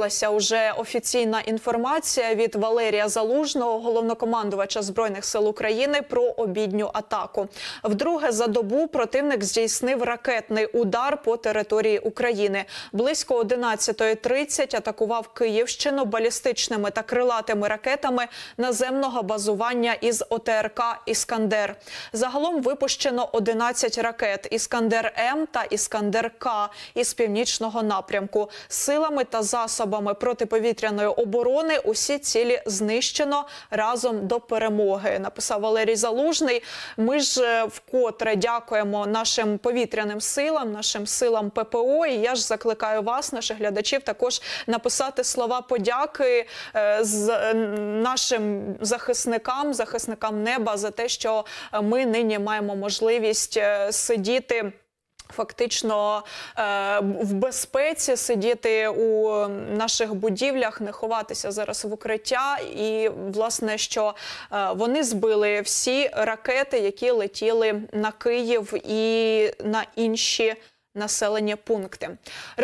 Лася уже офіційна інформація від Валерія Залужного, головнокомандувача збройних сил України, про обідню атаку. Вдруге за добу противник здійснив ракетний удар по території України. Близько 11.30 атакував Київщину балістичними та крилатими ракетами наземного базування із ОТРК Іскандер. Загалом випущено 11 ракет Іскандер М та Іскандер К із північного напрямку, силами та засобами засобами протиповітряної оборони усі цілі знищено разом до перемоги. Написав Валерій Залужний. Ми ж е, вкотре дякуємо нашим повітряним силам, нашим силам ППО. І я ж закликаю вас, наших глядачів, також написати слова подяки е, з е, нашим захисникам, захисникам неба за те, що ми нині маємо можливість сидіти. Фактично е, в безпеці сидіти у наших будівлях, не ховатися зараз в укриття, і власне, що е, вони збили всі ракети, які летіли на Київ і на інші населені пункти.